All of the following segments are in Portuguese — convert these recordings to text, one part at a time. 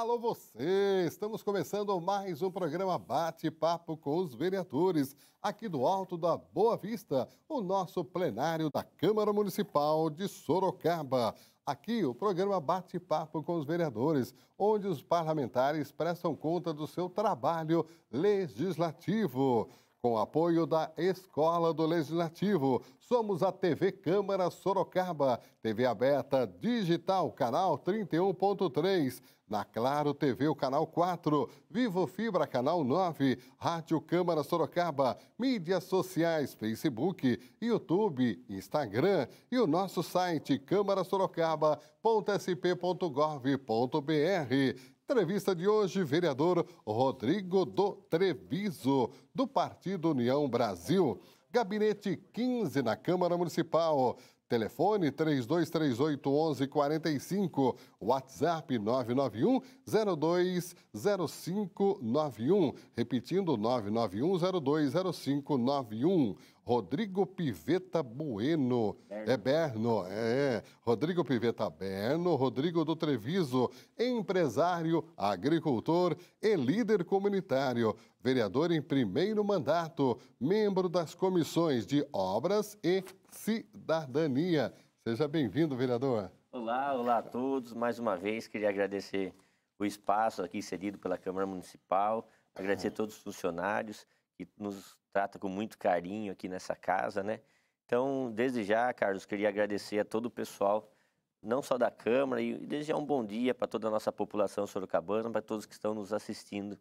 Alô você! Estamos começando mais um programa Bate-Papo com os Vereadores, aqui do Alto da Boa Vista, o nosso plenário da Câmara Municipal de Sorocaba. Aqui o programa Bate-Papo com os Vereadores, onde os parlamentares prestam conta do seu trabalho legislativo com apoio da Escola do Legislativo. Somos a TV Câmara Sorocaba, TV aberta digital, canal 31.3. Na Claro TV, o canal 4, Vivo Fibra, canal 9, Rádio Câmara Sorocaba, mídias sociais, Facebook, YouTube, Instagram e o nosso site câmarasorocaba.sp.gov.br. Entrevista de hoje, vereador Rodrigo do Treviso, do Partido União Brasil. Gabinete 15 na Câmara Municipal. Telefone 3238 1145 WhatsApp 991020591, repetindo 991020591. Rodrigo Piveta Bueno. É, é Berno, é, é. Rodrigo Piveta Berno, Rodrigo do Treviso, empresário, agricultor e líder comunitário, vereador em primeiro mandato, membro das comissões de Obras e Cidadania. Seja bem-vindo, vereador. Olá, olá a todos. Mais uma vez, queria agradecer o espaço aqui cedido pela Câmara Municipal, agradecer a todos os funcionários e nos trata com muito carinho aqui nessa casa, né? Então, desde já, Carlos, queria agradecer a todo o pessoal, não só da Câmara, e desejar um bom dia para toda a nossa população sorocabana, para todos que estão nos assistindo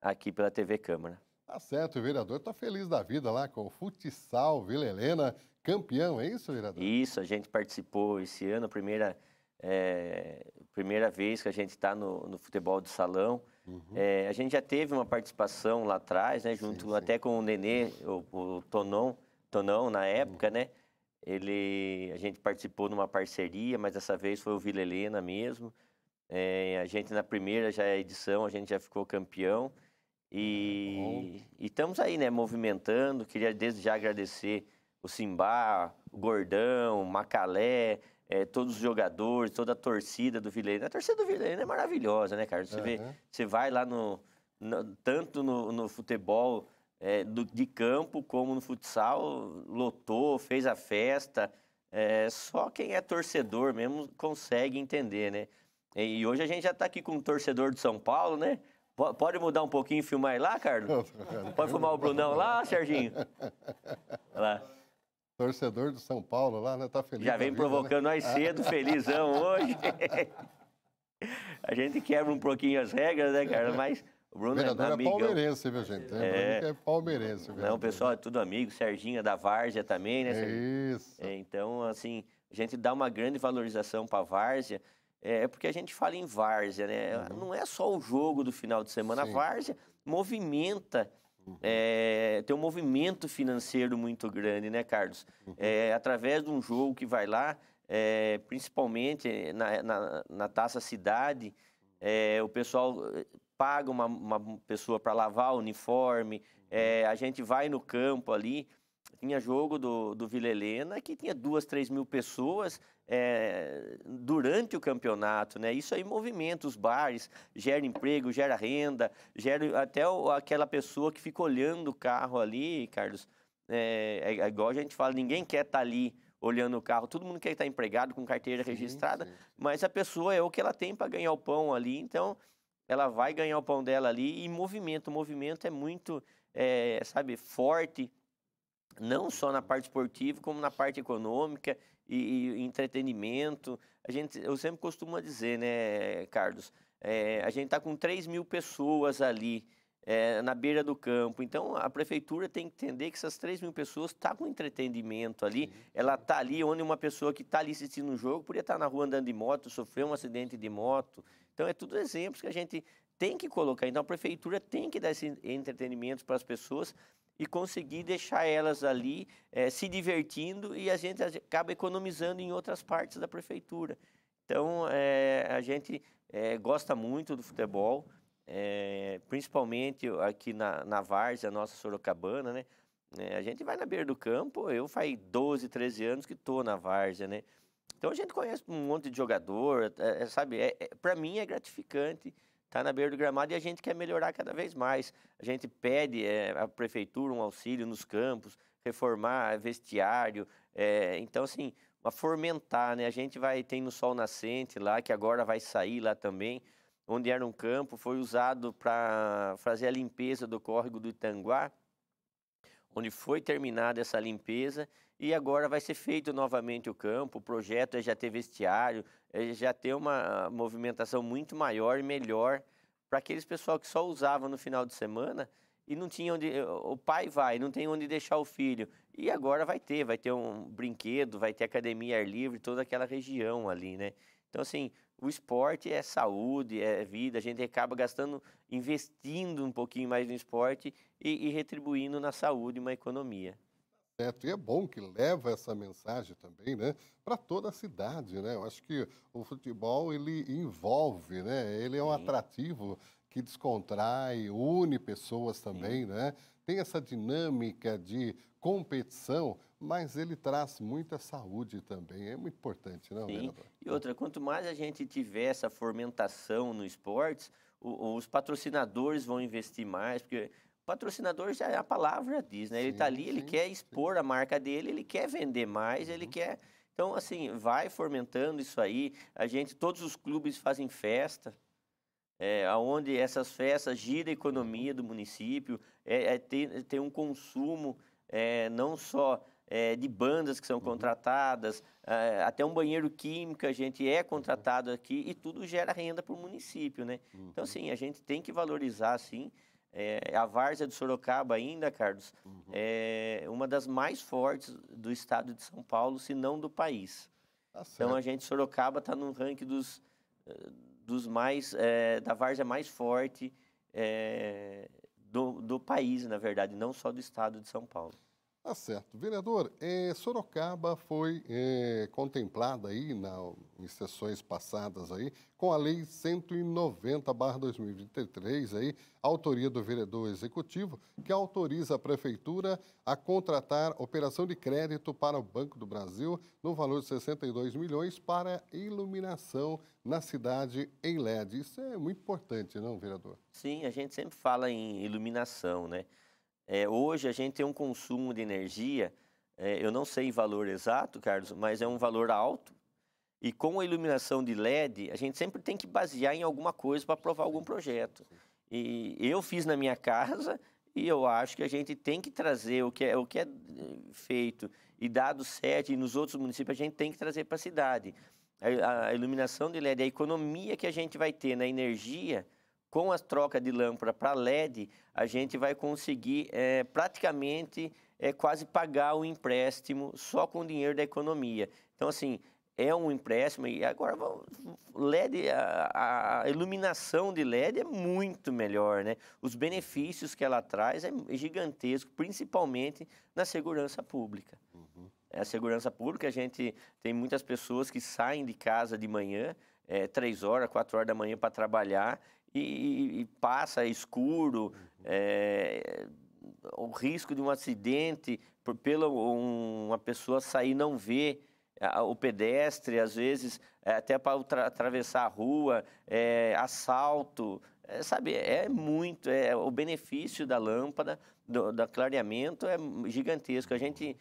aqui pela TV Câmara. Tá certo, o vereador está feliz da vida lá com o futsal Vila Helena, campeão, é isso, vereador? Isso, a gente participou esse ano, a primeira é, primeira vez que a gente está no, no, futebol de salão. Uhum. É, a gente já teve uma participação lá atrás, né, junto sim, sim. até com o Nenê, o, o Tonon, Tonão, na uhum. época, uhum. né? Ele, a gente participou numa parceria, mas dessa vez foi o Vila Helena mesmo. É, a gente na primeira já é edição, a gente já ficou campeão. Uhum. E, estamos aí, né, movimentando. Queria desde já agradecer o Simba, o Gordão, o Macalé, é, todos os jogadores, toda a torcida do Vileiro. A torcida do Vileiro é maravilhosa, né, cara? Você, uhum. vê, você vai lá no, no tanto no, no futebol é, do, de campo como no futsal, lotou, fez a festa. É, só quem é torcedor mesmo consegue entender, né? E, e hoje a gente já está aqui com um torcedor de São Paulo, né? P pode mudar um pouquinho e filmar lá, Carlos? Pode filmar o Brunão lá, Serginho? Olha lá. Torcedor do São Paulo lá, né? Tá feliz. Já vem vida, né? provocando né? nós cedo, felizão hoje. a gente quebra um pouquinho as regras, né, cara? Mas o Bruno é vereador é, amigão. É. é palmeirense, viu, gente? É, é palmeirense. Vereador. Não, pessoal é tudo amigo. Serginha é da Várzea também, né? É isso. então, assim, a gente dá uma grande valorização para a Várzea. É porque a gente fala em várzea, né? Uhum. Não é só o jogo do final de semana. Sim. A várzea movimenta Uhum. É, tem um movimento financeiro muito grande, né, Carlos? Uhum. É, através de um jogo que vai lá, é, principalmente na, na, na, Taça Cidade, é, o pessoal eh, paga uma, uma pessoa para lavar o uniforme, uhum. é, a gente vai no campo ali tinha jogo do, do Vila Helena que tinha duas, três mil pessoas é, durante o campeonato, né? Isso aí movimenta os bares, gera emprego, gera renda, gera até o, aquela pessoa que fica olhando o carro ali, Carlos. Eh, é, é, igual a gente fala, ninguém quer estar tá ali olhando o carro, todo mundo quer estar tá empregado com carteira sim, registrada, sim. mas a pessoa é o que ela tem para ganhar o pão ali, então ela vai ganhar o pão dela ali e movimento, o movimento é muito, é, sabe, forte não só na parte esportiva, como na parte econômica e, e entretenimento. A gente, eu sempre costumo dizer, né, Carlos, é, a gente está com 3 mil pessoas ali é, na beira do campo. Então, a prefeitura tem que entender que essas 3 mil pessoas estão tá com entretenimento ali. Sim. Ela está ali onde uma pessoa que está ali assistindo um jogo podia estar tá na rua andando de moto, sofreu um acidente de moto. Então, é tudo exemplos que a gente tem que colocar. Então, a prefeitura tem que dar esse entretenimento para as pessoas e conseguir deixar elas ali é, se divertindo e a gente acaba economizando em outras partes da prefeitura. Então, é, a gente é, gosta muito do futebol, principalmente aqui na, na Várzea, nossa Sorocabana, né? a gente vai na beira do campo, eu faz 12, 13 anos que estou na Várzea, né? Então, a gente conhece um monte de jogador, sabe? É, é Para mim, é gratificante está na beira do gramado e a gente quer melhorar cada vez mais. A gente pede é, à prefeitura um auxílio nos campos, reformar vestiário. É, então, assim, a fomentar, né? A gente vai, tem no Sol Nascente lá, que agora vai sair lá também, onde era um campo, foi usado para fazer a limpeza do córrego do Itanguá, onde foi terminada essa limpeza e agora vai ser feito novamente o campo, o projeto é já ter vestiário, é já ter uma ah, movimentação muito maior e melhor para aqueles pessoal que só usavam no final de semana e não tinha onde eh, o pai vai, não tem onde deixar o filho. E agora vai ter, vai ter um brinquedo, vai ter academia ar livre, toda aquela região ali, né? Então assim, o esporte é saúde, é vida, a gente acaba gastando, investindo um pouquinho mais no esporte e, e retribuindo na saúde uma economia. E é bom que leva essa mensagem também, né, para toda a cidade, né? Eu acho que o futebol ele envolve, né? Ele é um Sim. atrativo que descontrai, une pessoas também, Sim. né? Tem essa dinâmica de competição, mas ele traz muita saúde também. É muito importante, não, Sim. E outra, quanto mais a gente tiver essa fomentação no esporte, os patrocinadores vão investir mais, porque patrocinador já a palavra já diz, né? Ele está ali, sim, ele quer expor a marca dele, ele quer vender mais, uhum. ele quer. Então, assim, vai fomentando isso aí. A gente, todos os clubes fazem festa, é, onde essas festas giram a economia uhum. do município, é, é tem, tem um consumo é, não só é, de bandas que são uhum. contratadas, uhum. até um banheiro químico a gente é uhum. contratado aqui e tudo gera renda para o município, né? Então, uhum. Então, assim, a gente tem que valorizar, assim, é, a várzea de Sorocaba ainda, Carlos, uhum. é uma das mais fortes do estado de São Paulo, se não do país. Tá então a gente, Sorocaba, está no ranking dos, eh, dos mais, é, da várzea mais forte é, do, do país, na verdade, não só do estado de São Paulo. Tá certo. Vereador, é, Sorocaba foi é, contemplada aí na, em sessões passadas aí com a Lei 190-2023, aí, autoria do vereador executivo, que autoriza a Prefeitura a contratar operação de crédito para o Banco do Brasil no valor de 62 milhões para iluminação na cidade em LED. Isso é muito importante, não, vereador? Sim, a gente sempre fala em iluminação, né? É, hoje a gente tem um consumo de energia, é, eu não sei o valor exato, Carlos, mas é um valor alto. E com a iluminação de LED, a gente sempre tem que basear em alguma coisa para aprovar algum projeto. E eu fiz na minha casa e eu acho que a gente tem que trazer o que é, o que é, é feito e dado certo. e nos outros municípios a gente tem que trazer para a cidade. a iluminação de LED, a economia que a gente vai ter na energia, com as trocas de lâmpada para LED, a gente vai conseguir é, praticamente é, quase pagar o empréstimo só com o dinheiro da economia. Então, assim, é um empréstimo e agora LED, a, a, iluminação de LED é muito melhor, né? Os benefícios que ela traz é gigantesco, principalmente na segurança pública. Uhum. É, a segurança pública, a gente tem muitas pessoas que saem de casa de manhã, é, 3 horas, 4 horas da manhã para trabalhar e, e passa, é escuro, é, o risco de um acidente, por, pela um, uma pessoa sair não ver o pedestre, às vezes, eh, até para atravessar a rua, é, assalto, é, sabe, é muito, é, o benefício da lâmpada, do, do clareamento é gigantesco. A gente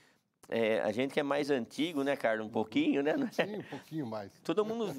é, a gente que é mais antigo, né, Carlos? Um uhum. pouquinho, né? Sim, um pouquinho mais. Todo mundo.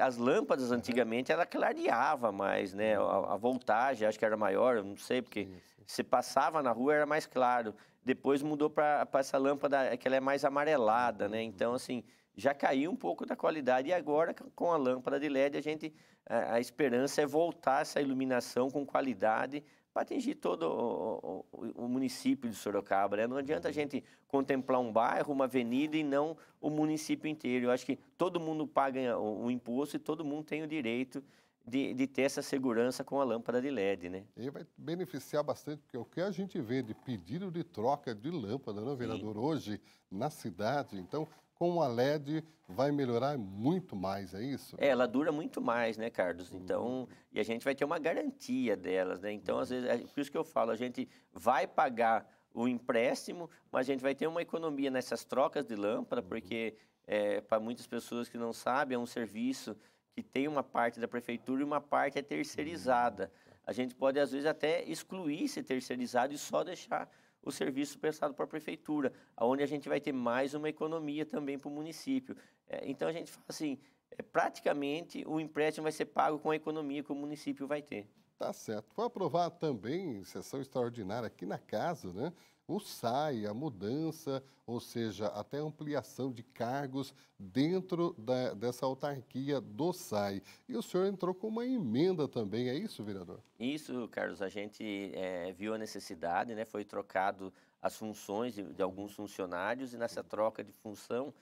As lâmpadas uhum. antigamente ela clareava mais, né? Uhum. A, a voltagem acho que era maior, eu não sei, porque sim, sim. se passava na rua era mais claro. Depois mudou para essa lâmpada é que ela é mais amarelada, né? Então, assim, já caiu um pouco da qualidade. E agora, com a lâmpada de LED, a gente. A, a esperança é voltar essa iluminação com qualidade para atingir todo o, o, o, município de Sorocaba. Né? Não adianta a uhum. gente contemplar um bairro, uma avenida e não o município inteiro. Eu acho que todo mundo paga eh, o, o imposto e todo mundo tem o direito de, de, ter essa segurança com a lâmpada de LED, né? E vai beneficiar bastante, porque o que a gente vê de pedido de troca de lâmpada, não, né, vereador, Sim. hoje na cidade, então com a LED vai melhorar muito mais, é isso? É, ela dura muito mais, né, Carlos? Uhum. Então, uhum. e a gente vai ter uma garantia delas, né? Então, uhum. às vezes, é por isso que eu falo, a gente vai pagar o empréstimo, mas a gente vai ter uma economia nessas trocas de lâmpada, uhum. porque é, para muitas pessoas que não sabem, é um serviço que tem uma parte da prefeitura e uma parte é terceirizada. Uhum. A gente pode, às vezes, até excluir esse terceirizado e só deixar o serviço prestado para a prefeitura, onde a gente vai ter mais uma economia também para o município. É, então a gente fala assim, é, praticamente o empréstimo vai ser pago com a economia que o município vai ter. Tá certo. Foi aprovado também em sessão extraordinária aqui na casa, né? o SAI, a mudança, ou seja, até ampliação de cargos dentro da, dessa autarquia do SAI. E o senhor entrou com uma emenda também, é isso, vereador? Isso, Carlos, a gente é, viu a necessidade, né? foi trocado as funções de, de alguns funcionários e nessa troca de função,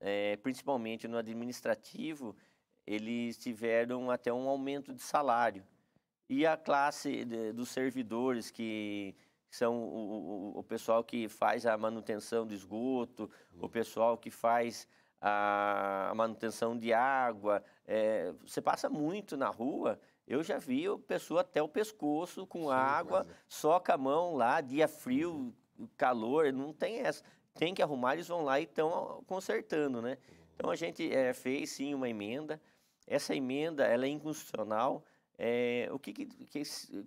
é, principalmente no administrativo, eles tiveram até um aumento de salário. E a classe de, dos servidores que que são o, o, o pessoal que faz a manutenção do esgoto, uhum. o pessoal que faz a, a manutenção de água. É, você passa muito na rua eu já vi pessoa até o pescoço com Sim, água, soca é. a mão lá, dia frio, uhum. calor, não tem essa. Tem que arrumar, eles vão lá e estão consertando, né? Então a gente é, fez sim uma emenda. Essa emenda ela é inconstitucional. É, o que que, que,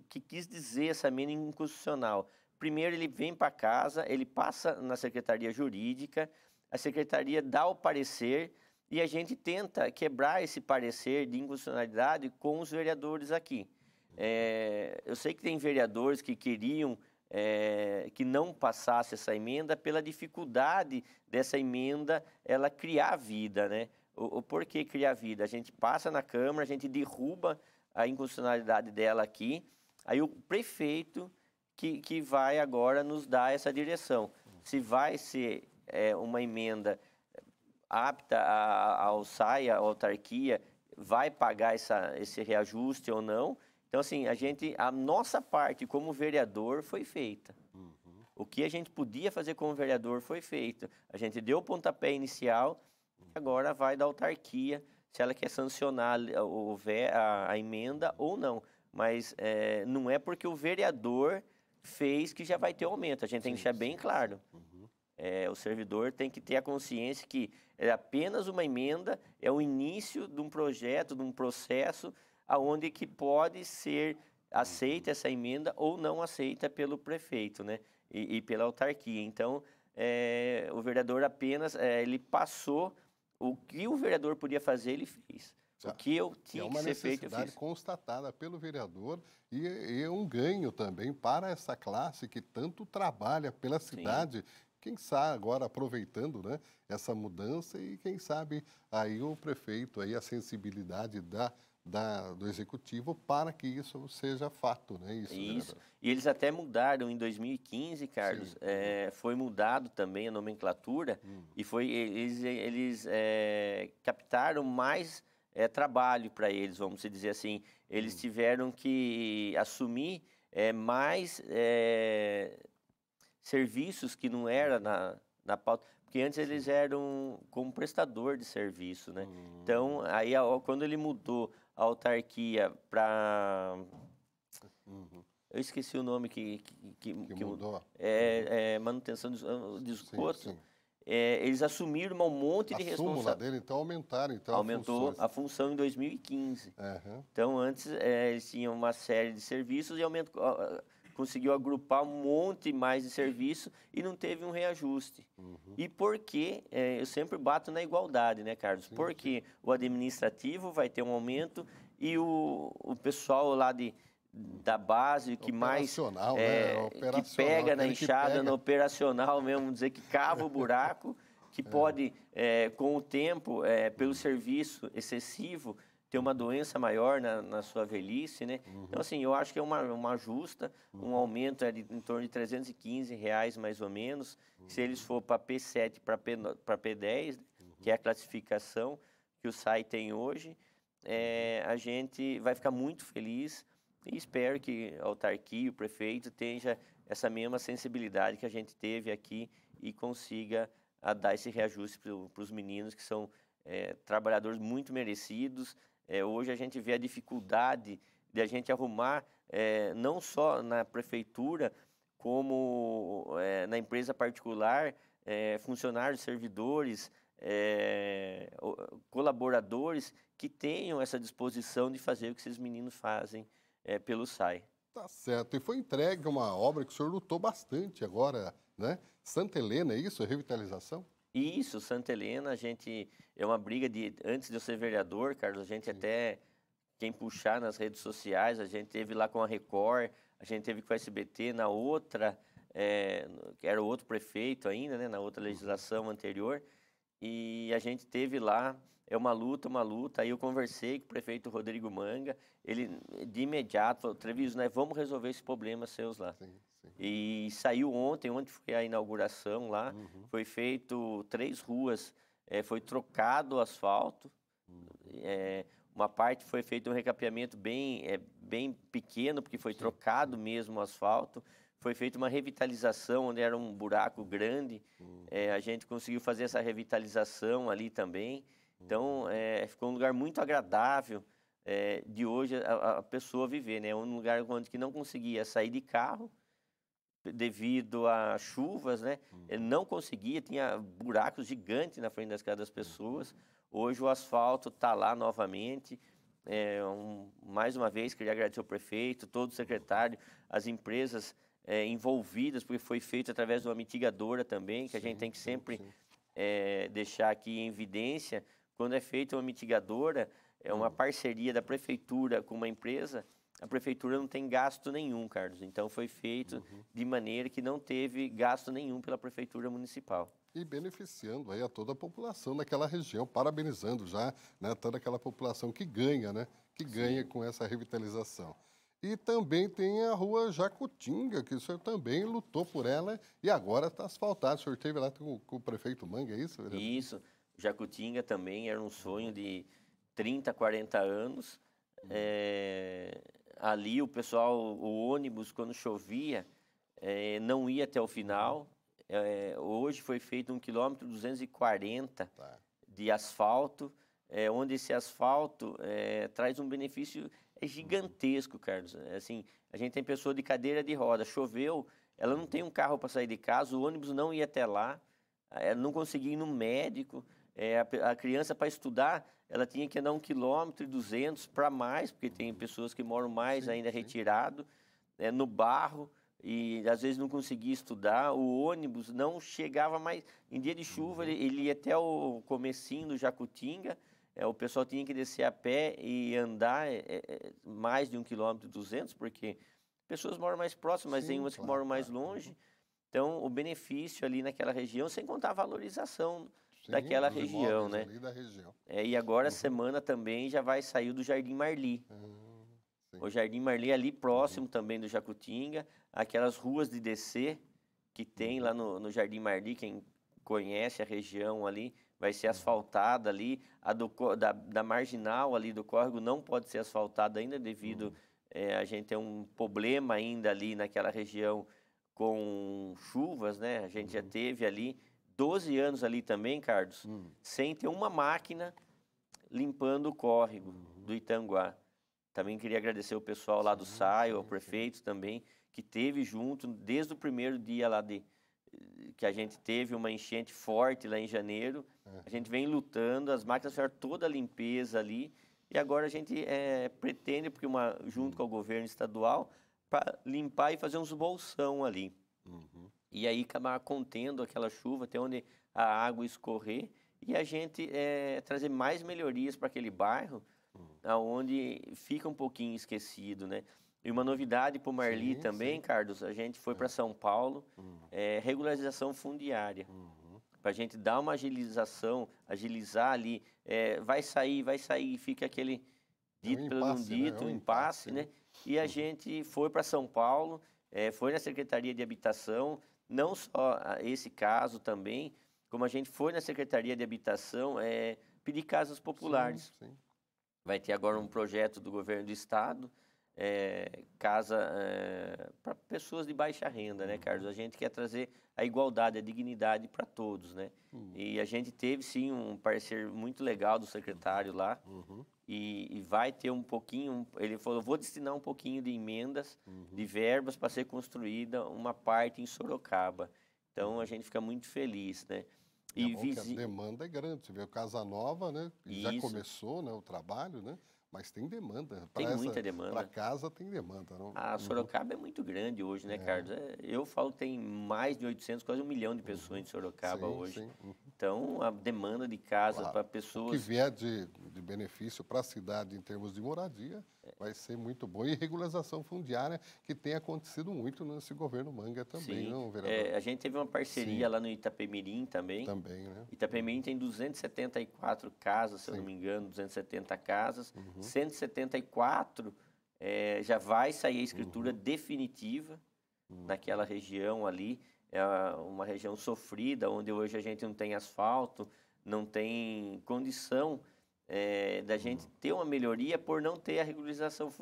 que, quis dizer essa emenda inconstitucional? Primeiro ele vem para casa, ele passa na secretaria jurídica, a secretaria dá o parecer e a gente tenta quebrar esse parecer de inconstitucionalidade com os vereadores aqui. É, eu sei que tem vereadores que queriam é, que não passasse essa emenda pela dificuldade dessa emenda ela criar vida, né? O, o porquê criar vida? A gente passa na Câmara, a gente derruba a inconstitucionalidade dela aqui, aí o prefeito que, que vai agora nos dar essa direção. Se vai ser é, uma emenda é, apta ao saia, à autarquia, vai pagar essa, esse reajuste ou não. Então, assim, a gente, a nossa parte como vereador foi feita. Uhum. O que a gente podia fazer como vereador foi feito. A gente deu o pontapé inicial uhum. e agora vai da autarquia se ela quer sancionar a, eh, a, a emenda ou não. Mas é, não é porque o vereador fez que já vai ter aumento. A gente tem que deixar bem claro. Uhum. É, o servidor tem que ter a consciência que é apenas uma emenda, é o início de um projeto, de um processo, aonde que pode ser aceita uhum. essa emenda ou não aceita pelo prefeito, né? E, e pela autarquia. Então, é, o vereador apenas é, ele passou o que o vereador podia fazer, ele fez o que eu é tinha é que ser feito. É uma necessidade constatada pelo vereador e, e, um ganho também para essa classe que tanto trabalha pela cidade. Sim. Quem sabe agora aproveitando né, essa mudança e quem sabe aí o prefeito, aí a sensibilidade da, da do executivo para que isso seja fato, né? Isso. isso. E eles até mudaram em 2015, Carlos. É, foi mudado também a nomenclatura hum. e foi eles, eles é, captaram mais é, trabalho para eles, vamos dizer assim. Eles uhum. tiveram que assumir é, mais é, serviços que não era uhum. na, na pauta. Porque antes eles eram como prestador de serviço, né? Então, hum. aí quando ele mudou a autarquia para... Uhum. Eu esqueci o nome que... Que, que, que, que mudou? É, uhum. é manutenção de, de esgoto. Sim, sim é, eles assumiram um monte de responsabilidade. dele, então, aumentaram então, Aumentou a, a função em 2015. Uhum. Então, antes, é, eles tinham uma série de serviços e aumentou, conseguiu agrupar um monte mais de serviço e não teve um reajuste. Uhum. E por que, é, eu sempre bato na igualdade, né, Carlos? Sim, Porque sim. o administrativo vai ter um aumento e o, o pessoal lá de da base, que mais é, né? que pega na enxada, no operacional mesmo, dizer que cava o buraco, que é. pode, é, com o tempo, é, pelo serviço excessivo, ter uma doença maior na, na sua velhice, né? Uhum. Então, assim, eu acho que é uma, uma justa, uhum. um aumento é de, em torno de 315 reais, mais ou menos, uhum. se eles uhum. for para P7, para P10, que é a classificação que o SAI tem hoje, é, uhum. a gente vai ficar muito feliz, e espero que a autarquia, o prefeito, tenha essa mesma sensibilidade que a gente teve aqui e consiga ah, dar esse reajuste para os meninos, que são é, trabalhadores muito merecidos. É, hoje a gente vê a dificuldade de a gente arrumar, é, não só na prefeitura, como na empresa particular, funcionários, servidores, é, colaboradores que tenham essa disposição de fazer o que esses meninos fazem é, pelo SAI. Tá certo. E foi entregue uma obra que o senhor lutou bastante agora, né? Santa Helena, é isso? É revitalização? Isso, Santa Helena, a gente. É uma briga de. Antes de eu ser vereador, Carlos, a gente Sim. até. Quem puxar nas redes sociais, a gente teve lá com a Record, a gente teve com o SBT, na outra, é, era outro prefeito ainda, né, na outra uhum. legislação anterior, e a gente teve lá é uma luta, uma luta. Aí eu conversei com o prefeito Rodrigo Manga, ele de imediato falou, Treviso, né, vamos resolver esse problema seus lá. Sim, sim. E saiu ontem, onde foi a inauguração lá, uhum. foi feito três ruas, é, foi trocado o asfalto, uhum. é, uma parte foi feito um recapeamento bem, é, bem pequeno, porque foi sim. trocado mesmo o asfalto, foi feita uma revitalização, onde era um buraco grande, uhum. é, a gente conseguiu fazer essa revitalização ali também, então, é, ficou um lugar muito agradável é, de hoje a, a, pessoa viver, né? Um lugar onde que não conseguia sair de carro devido a chuvas, né? Uhum. não conseguia, tinha buracos gigantes na frente das casas das pessoas. Uhum. Hoje o asfalto está lá novamente. É, um, mais uma vez, queria agradecer ao prefeito, todo o secretário, as empresas é, envolvidas, porque foi feito através de uma mitigadora também, que sim, a gente tem que sempre é, deixar aqui em evidência quando é feita uma mitigadora, é uma uhum. parceria da prefeitura com uma empresa, a prefeitura não tem gasto nenhum, Carlos. Então foi feito uhum. de maneira que não teve gasto nenhum pela prefeitura municipal. E beneficiando aí a toda a população daquela região, parabenizando já né, toda aquela população que ganha, né? Que Sim. ganha com essa revitalização. E também tem a rua Jacutinga, que o senhor também lutou por ela e agora está asfaltada. O senhor esteve lá com, com o prefeito Manga, é isso? Isso. Jacutinga também era um sonho de 30, 40 anos. É, ali o pessoal, o ônibus, quando chovia, é, não ia até o final. É, hoje foi feito um quilômetro 240 tá. de asfalto, onde esse asfalto traz um benefício é gigantesco, uhum. Carlos. É assim, a gente tem pessoa de cadeira de roda, choveu, ela não tem um carro para sair de casa, o ônibus não ia até lá, não conseguia ir no médico. É, a, a, criança, para estudar, ela tinha que andar um quilômetro e duzentos para mais, porque tem pessoas que moram mais sim, ainda sim. retirado, é, no barro, e às vezes não conseguia estudar. O ônibus não chegava mais. Em dia de chuva, uhum. ele, ele ia até o comecinho do Jacutinga, é, o pessoal tinha que descer a pé e andar é, é, é, mais de um quilômetro e duzentos, porque pessoas moram mais próximas, mas tem umas claro, que moram mais longe. Então, o benefício ali naquela região, sem contar a valorização Sim, daquela região, né? Da região. É, e agora, uhum. semana também, já vai sair do Jardim Marli. Uhum. O Jardim Marli é ali próximo uhum. também do Jacutinga, aquelas ruas de descer que tem uhum. lá no, no Jardim Marli, quem conhece a região ali, vai ser asfaltada ali, a do, da, da marginal ali do córrego não pode ser asfaltada ainda devido uhum. é, a gente tem um problema ainda ali naquela região com chuvas, né? A gente já uhum. teve ali 12 anos ali também, Carlos, hum. sem ter uma máquina limpando o córrego uhum. do Itanguá. Também queria agradecer o pessoal lá do SAI, SAIO, ao prefeito sim. também, que teve junto desde o primeiro dia lá de que a gente teve uma enchente forte lá em janeiro. A uhum. gente vem lutando, as máquinas fizeram toda a limpeza ali e agora a gente é, pretende, porque uma, junto uhum. com o governo estadual, para limpar e fazer uns bolsão ali. Uhum e aí acabar contendo aquela chuva até onde a água escorrer e a gente é, trazer mais melhorias para aquele bairro uhum. aonde fica um pouquinho esquecido, né? E uma novidade para o Marli sim, também, sim. Carlos, a gente foi é. para São Paulo, uhum. é, regularização fundiária. Uhum. Para a gente dar uma agilização, agilizar ali, é, vai sair, vai sair, fica aquele é né? é dito um pelo não dito, né? um impasse, né? E a uhum. gente foi para São Paulo, é, foi na Secretaria de Habitação, não só esse caso também, como a gente foi na Secretaria de Habitação é, pedir casas populares. Sim, sim. Vai ter agora um projeto do governo do estado, é, casa é, para pessoas de baixa renda, né, uhum. Carlos? A gente quer trazer a igualdade, a dignidade para todos, né? Uhum. E a gente teve, sim, um parecer muito legal do secretário lá, uhum. E, e, vai ter um pouquinho. Ele falou: vou destinar um pouquinho de emendas, uhum. de verbas, para ser construída uma parte em Sorocaba. Então a uhum. gente fica muito feliz, né? É e visi... a demanda é grande. Você vê o Casa Nova, né? Já Isso. começou né, o trabalho, né? Mas tem demanda. Tem pra muita essa, demanda. Para casa tem demanda. Não? A ah, uhum. Sorocaba é muito grande hoje, né, é. Carlos? É, eu falo que tem mais de 800, quase um milhão de pessoas uhum. em Sorocaba sim, hoje. Sim. Uhum. Então, a demanda de casas claro. para pessoas. O que vier de, de benefício para a cidade em termos de moradia é. vai ser muito bom. E regularização fundiária, que tem acontecido muito nesse governo Manga também, Sim. não, é, vereador? É, a gente teve uma parceria Sim. lá no Itapemirim também. Também, né? Itapemirim tem 274 casas, se Sim. eu não me engano, 270 casas. Uhum. 174 é, eh, já vai sair a escritura uhum. definitiva uhum. naquela região ali é uma região sofrida, onde hoje a gente não tem asfalto, não tem condição é, da uhum. gente ter uma melhoria por não ter a regularização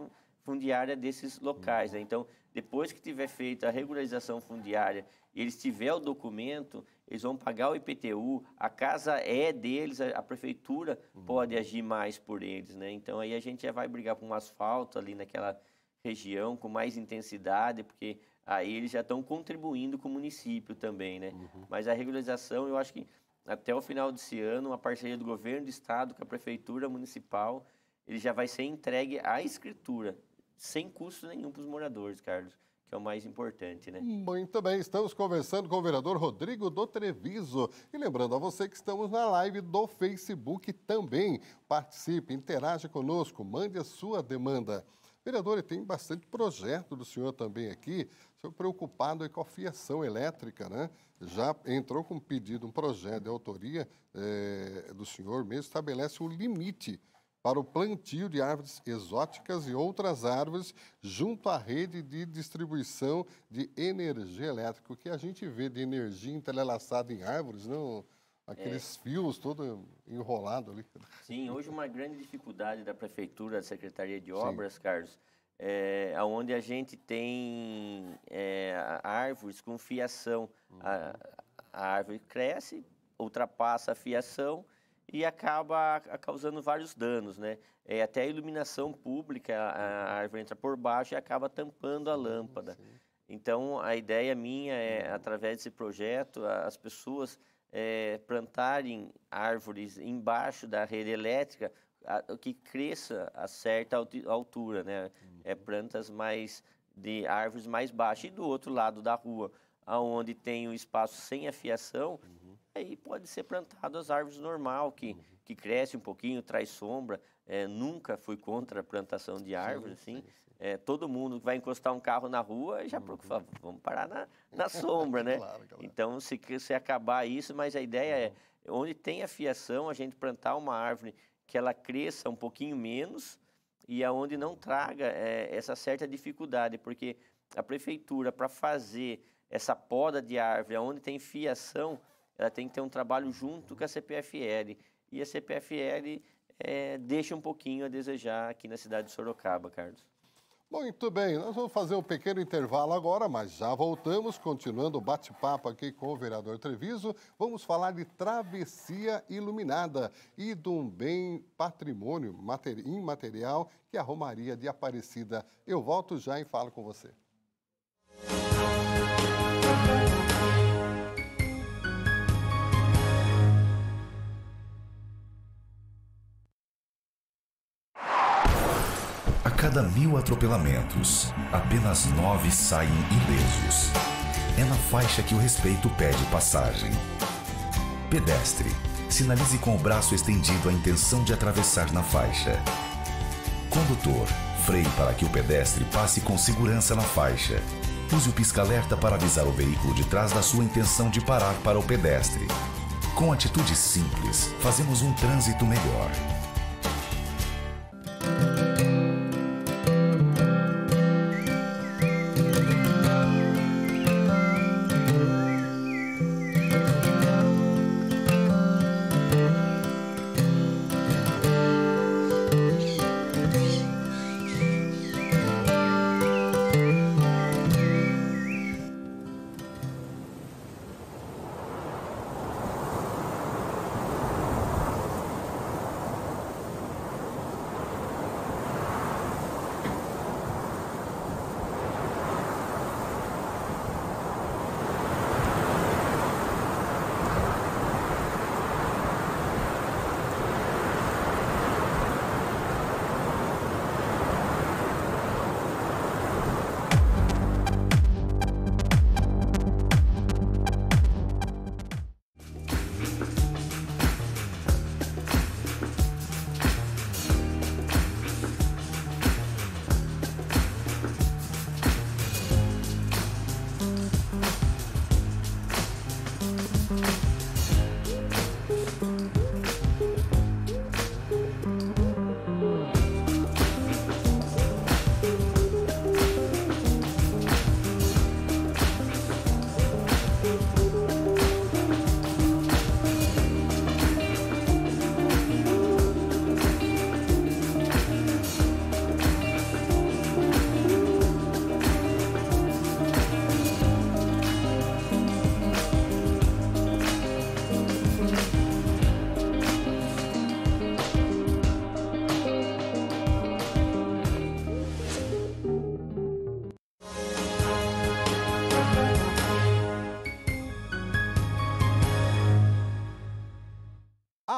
fundiária desses locais. Né? Uhum. Então, depois que tiver feita a regularização fundiária e eles tiver o documento, eles vão pagar o IPTU, a casa é deles, a, a prefeitura uhum. pode agir mais por eles. Né? Então, aí a gente já vai brigar por um asfalto ali naquela região com mais intensidade, porque aí eles já estão contribuindo com o município também, né? Uhum. Mas a regularização, eu acho que até o final desse ano, uma parceria do governo do estado com a prefeitura municipal, ele já vai ser entregue à escritura, sem custo nenhum para os moradores, Carlos que é o mais importante, né? Muito bem, estamos conversando com o vereador Rodrigo do Treviso. E lembrando a você que estamos na live do Facebook também. Participe, interaja conosco, mande a sua demanda. Vereador, tem bastante projeto do senhor também aqui, o senhor preocupado com a fiação elétrica, né? Já entrou com um pedido, um projeto de autoria é, do senhor mesmo, estabelece um limite para o plantio de árvores exóticas e outras árvores junto à rede de distribuição de energia elétrica. O que a gente vê de energia entrelaçada em árvores, não, aqueles é. fios todo enrolado ali. Sim, hoje uma grande dificuldade da prefeitura, da Secretaria de Obras, Sim. Carlos, é onde a gente tem é, árvores com fiação. Uhum. A, a, árvore cresce, ultrapassa a fiação e acaba causando vários danos, né? É, até a iluminação pública, a, a uhum. árvore entra por baixo e acaba tampando a lâmpada. Sim. Então, a ideia minha é, uhum. através desse projeto, as pessoas é, plantarem árvores embaixo da rede elétrica a, que cresça a certa altura, né? É uhum. plantas mais de árvores mais baixas e do outro lado da rua, aonde tem um espaço sem afiação, uhum. aí pode ser plantado as árvores normal que uhum. que cresce um pouquinho, traz sombra. É, nunca fui contra a plantação de árvores, sim, assim. Sim é, todo mundo vai encostar um carro na rua já uhum. preocupa, vamos parar na, na sombra, né? claro, claro. Então, se, se acabar isso, mas a ideia é, uhum. é, onde tem a fiação, a gente plantar uma árvore que ela cresça um pouquinho menos e aonde não traga é, essa certa dificuldade, porque a prefeitura, para fazer essa poda de árvore, onde tem fiação, ela tem que ter um trabalho junto com a CPFL. E a CPFL é, deixa um pouquinho a desejar aqui na cidade de Sorocaba, Carlos. Muito bem, nós vamos fazer um pequeno intervalo agora, mas já voltamos, continuando o bate-papo aqui com o vereador Treviso. Vamos falar de travessia iluminada e de um bem patrimônio imaterial que é a Romaria de Aparecida. Eu volto já e falo com você. cada mil atropelamentos, apenas nove saem ilesos. É na faixa que o respeito pede passagem. Pedestre, sinalize com o braço estendido a intenção de atravessar na faixa. Condutor, freie para que o pedestre passe com segurança na faixa. Use o pisca-alerta para avisar o veículo de trás da sua intenção de parar para o pedestre. Com atitudes simples, fazemos um trânsito melhor.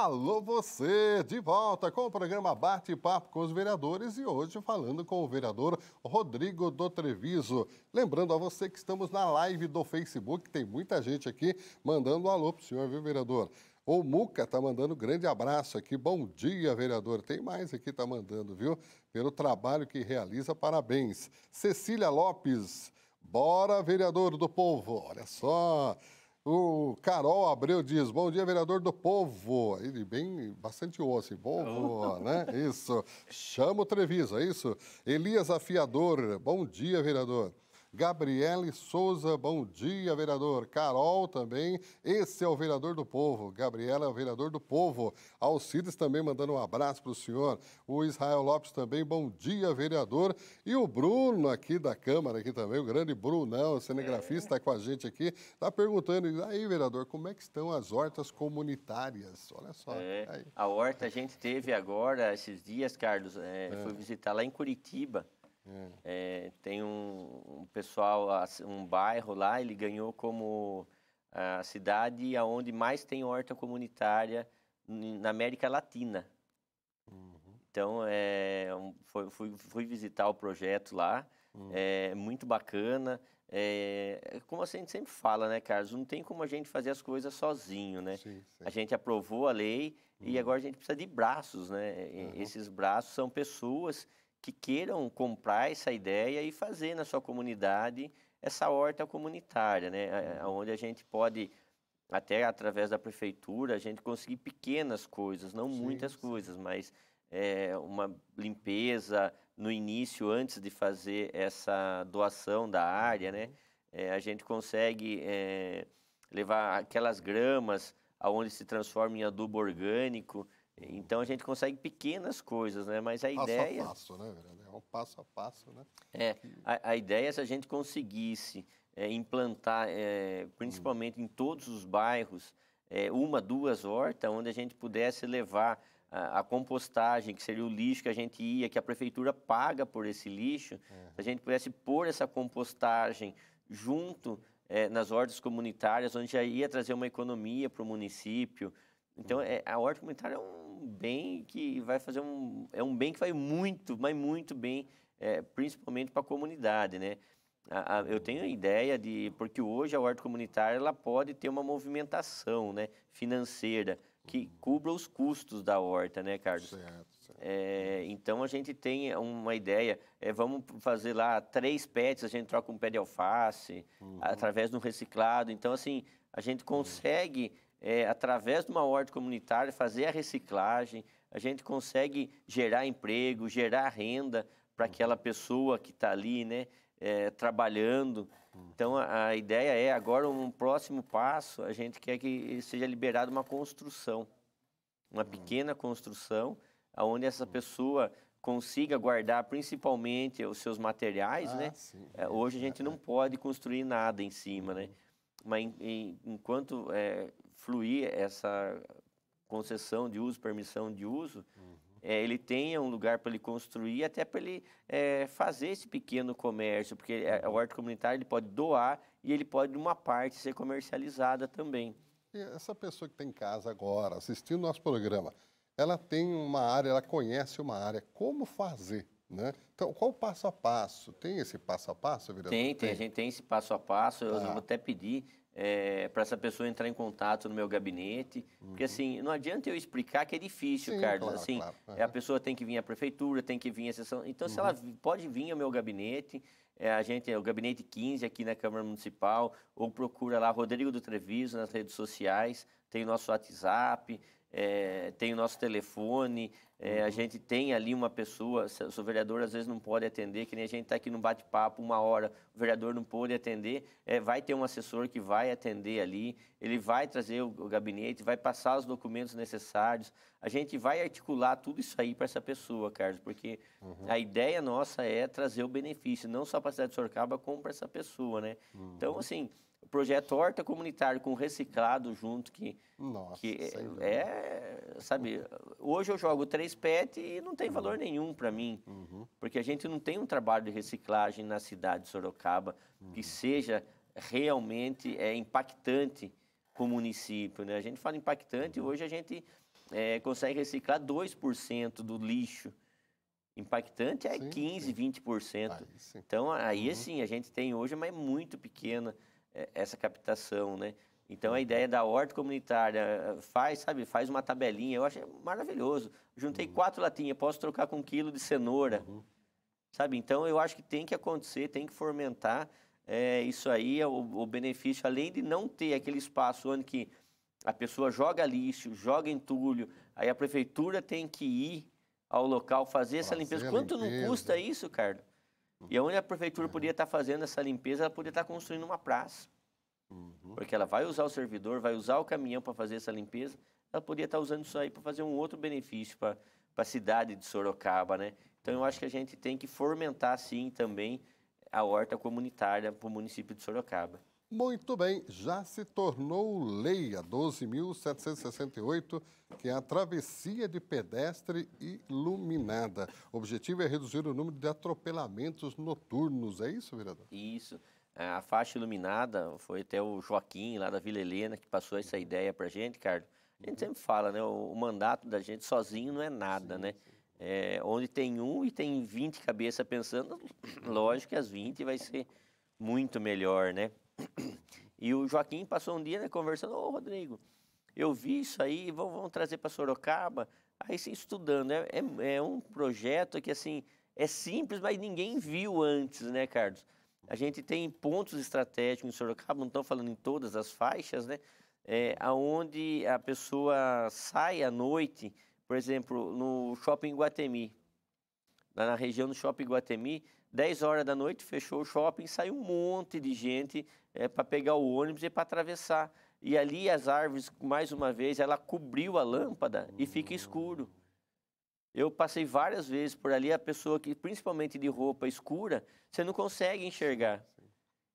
Alô você, de volta com o programa Bate-Papo com os Vereadores e hoje falando com o vereador Rodrigo do Treviso. Lembrando a você que estamos na live do Facebook, tem muita gente aqui mandando um alô pro senhor, viu vereador? O Muca tá mandando um grande abraço aqui, bom dia vereador, tem mais aqui tá mandando, viu? Pelo trabalho que realiza, parabéns. Cecília Lopes, bora vereador do povo, olha só... O Carol Abreu diz: Bom dia, vereador do povo. Ele bem, bastante osso, assim, povo, oh. né? Isso. Chama o Treviso, é isso? Elias Afiador, bom dia, vereador. Gabriele Souza, bom dia, vereador. Carol também, esse é o vereador do povo. Gabriela é o vereador do povo. Alcides também mandando um abraço para o senhor. O Israel Lopes também, bom dia, vereador. E o Bruno aqui da Câmara, aqui também, o grande Brunão, cinegrafista, está com a gente aqui, está perguntando, aí, vereador, como é que estão as hortas comunitárias? Olha só. É, a horta a gente teve agora, esses dias, Carlos, é, é. foi visitar lá em Curitiba. É, tem um, um, pessoal, um bairro lá, ele ganhou como a cidade aonde mais tem horta comunitária na América Latina. Uhum. Então, é, foi, fui, fui, visitar o projeto lá, uhum. é muito bacana. É, é, como a gente sempre fala, né, Carlos? Não tem como a gente fazer as coisas sozinho, né? Sim, sim. A gente aprovou a lei uhum. e agora a gente precisa de braços, né? Uhum. Esses braços são pessoas que queiram comprar essa ideia e fazer na sua comunidade essa horta comunitária, né? Onde a gente pode, até através da prefeitura, a gente conseguir pequenas coisas, não sim, muitas sim. coisas, mas é, uma limpeza no início, antes de fazer essa doação da área, né? Uhum. É, a gente consegue é, levar aquelas gramas aonde se transforma em adubo orgânico então a gente consegue pequenas coisas, né? Mas a passo ideia. Passo a passo, né? É um passo a passo, né? É, a, a ideia é se a gente conseguisse é, implantar, é, principalmente hum. em todos os bairros, é, uma, duas hortas, onde a gente pudesse levar a, a, compostagem, que seria o lixo que a gente ia, que a prefeitura paga por esse lixo, é. se a gente pudesse pôr essa compostagem junto é, nas hortas comunitárias, onde já ia trazer uma economia para o município. Então, é, a horta comunitária é um bem que vai fazer um... É um bem que vai muito, mas muito bem, é, principalmente para a comunidade, né? A, a, eu tenho a ideia de... Porque hoje a horta comunitária, ela pode ter uma movimentação né, financeira que cubra os custos da horta, né, Carlos? Certo. É, então a gente tem uma ideia, é, vamos fazer lá três pets, a gente troca um pé de alface, uhum. através do reciclado. Então, assim, a gente uhum. consegue é, através de uma ordem comunitária, fazer a reciclagem, a gente consegue gerar emprego, gerar renda para uhum. aquela pessoa que está ali, né, é, trabalhando. Uhum. Então, a, a, ideia é, agora, um próximo passo, a gente quer que seja liberada uma construção, uma uhum. pequena construção, onde essa pessoa consiga guardar principalmente os seus materiais, né? ah, né? É, hoje a gente não pode construir nada em cima, né? Mas em, em, enquanto é, fluir essa concessão de uso, permissão de uso, uhum. é, ele tenha um lugar para ele construir, até para ele é, fazer esse pequeno comércio, porque é, uhum. o horto comunitário ele pode doar e ele pode, uma parte, ser comercializada também. E essa pessoa que tem tá em casa agora, assistindo nosso programa, ela tem uma área, ela conhece uma área, como fazer? Né? Então, qual o passo a passo? Tem esse passo a passo, vereador? Tem, tem, tem. a gente tem esse passo a passo. Eu tá. vou até pedir é, para essa pessoa entrar em contato no meu gabinete. Uhum. Porque, assim, não adianta eu explicar que é difícil, Sim, Carlos. Claro, assim, claro. Uhum. a pessoa tem que vir à prefeitura, tem que vir à sessão. Então, uhum. se ela uhum. pode vir ao meu gabinete, é, a gente é o gabinete 15 aqui na Câmara Municipal, ou procura lá Rodrigo do Treviso nas redes sociais, tem nosso WhatsApp é, tem o nosso telefone, é, a uhum. gente tem ali uma pessoa, o vereador às vezes não pode atender, que nem a gente está aqui no bate-papo uma hora, o vereador não pôde atender, é, vai ter um assessor que vai atender ali, ele vai trazer o, o, gabinete, vai passar os documentos necessários, a gente vai articular tudo isso aí para essa pessoa, Carlos, porque uhum. a ideia nossa é trazer o benefício, não só para a cidade de Sorocaba, como para essa pessoa, né? Uhum. Então, assim, o projeto horta comunitário com reciclado junto que Nossa, que é, é sabe hoje eu jogo três PET e não tem valor uhum. nenhum para mim uhum. porque a gente não tem um trabalho de reciclagem na cidade de Sorocaba uhum. que seja realmente é impactante para o município né a gente fala impactante uhum. hoje a gente é, consegue reciclar 2% do lixo impactante é sim, 15 sim. 20% aí, sim. então aí uhum. assim a gente tem hoje mas é muito pequena é, essa captação, né? Então a uhum. ideia da horta comunitária eh, faz, sabe, faz uma tabelinha, eu acho maravilhoso. Juntei uhum. quatro latinhas, posso trocar com um quilo de cenoura, uhum. sabe? Então eu acho que tem que acontecer, tem que fomentar é, isso aí, é o, o, benefício, além de não ter aquele espaço onde que a pessoa joga lixo, joga entulho, aí a prefeitura tem que ir ao local fazer, fazer essa limpeza. Quanto não custa isso, cara? E onde a prefeitura podia estar fazendo essa limpeza, ela podia estar construindo uma praça. Uhum. Porque ela vai usar o servidor, vai usar o caminhão para fazer essa limpeza, ela podia estar usando isso aí para fazer um outro benefício para a cidade de Sorocaba, né? Então eu acho que a gente tem que fomentar, sim, também a horta comunitária para o município de Sorocaba. Muito bem, já se tornou lei a 12.768, que é a travessia de pedestre iluminada. O objetivo é reduzir o número de atropelamentos noturnos, é isso, vereador? Isso. É, a faixa iluminada foi até o Joaquim, lá da Vila Helena, que passou essa ideia para a gente, Carlos. A gente sempre fala, né? O, mandato da gente sozinho não é nada, sim, né? Sim. É, onde tem um e tem 20 cabeças pensando, lógico que as 20 vai ser muito melhor, né? E o Joaquim passou um dia né, conversando, ô Rodrigo, eu vi isso aí, vamos, trazer para Sorocaba. Aí se assim, estudando, é, é, é, um projeto que assim, é simples, mas ninguém viu antes, né, Carlos? A gente tem pontos estratégicos em Sorocaba, não estão falando em todas as faixas, né? É, aonde a pessoa sai à noite, por exemplo, no Shopping Guatemi, na região do Shopping Guatemi, 10 horas da noite, fechou o shopping, saiu um monte de gente é, eh, para pegar o ônibus e para atravessar. E ali as árvores, mais uma vez, ela cobriu a lâmpada e fica escuro. Eu passei várias vezes por ali, a pessoa que, principalmente de roupa escura, você não consegue enxergar.